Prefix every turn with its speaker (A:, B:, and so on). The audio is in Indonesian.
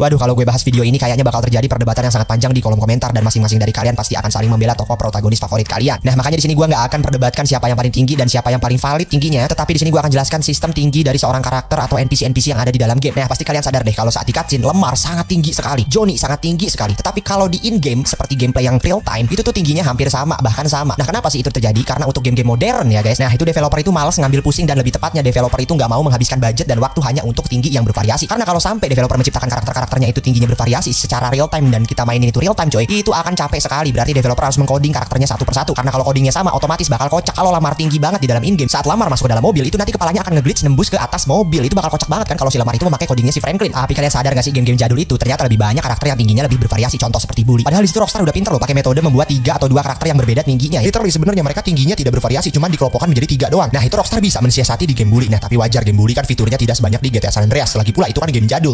A: Waduh, kalau gue bahas video ini kayaknya bakal terjadi perdebatan yang sangat panjang di kolom komentar dan masing-masing dari kalian pasti akan saling membela tokoh protagonis favorit kalian. Nah, makanya di sini gue nggak akan perdebatkan siapa yang paling tinggi dan siapa yang paling valid tingginya, tetapi di sini gue akan jelaskan sistem tinggi dari seorang karakter atau NPC-NPC yang ada di dalam game. Nah, pasti kalian sadar deh kalau saat di cutscene, Lemar sangat tinggi sekali, Johnny sangat tinggi sekali. Tetapi kalau di in-game, seperti gameplay yang real time, itu tuh tingginya hampir sama, bahkan sama. Nah, kenapa sih itu terjadi? Karena untuk game-game modern ya guys. Nah, itu developer itu malas ngambil pusing dan lebih tepatnya developer itu nggak mau menghabiskan budget dan waktu hanya untuk tinggi yang bervariasi. Karena kalau sampai developer menciptakan karakter karakternya itu tingginya bervariasi secara real time dan kita mainin itu real time coy itu akan capek sekali berarti developer harus mengcoding karakternya satu persatu karena kalau codingnya sama otomatis bakal kocak kalau lamar tinggi banget di dalam in game saat lamar masuk ke dalam mobil itu nanti kepalanya akan ngeglitch nembus ke atas mobil itu bakal kocak banget kan kalau si lamar itu memakai codingnya si Franklin ah, tapi kalian sadar gak sih game-game jadul itu ternyata lebih banyak karakter yang tingginya lebih bervariasi contoh seperti bully padahal disitu Rockstar udah pinter loh pakai metode membuat tiga atau dua karakter yang berbeda tingginya literally sebenarnya mereka tingginya tidak bervariasi cuman dikelompokkan menjadi tiga doang nah itu Rockstar bisa mensiasati di game bully nah tapi wajar game bully kan fiturnya tidak sebanyak di GTA San Andreas lagi pula itu kan game jadul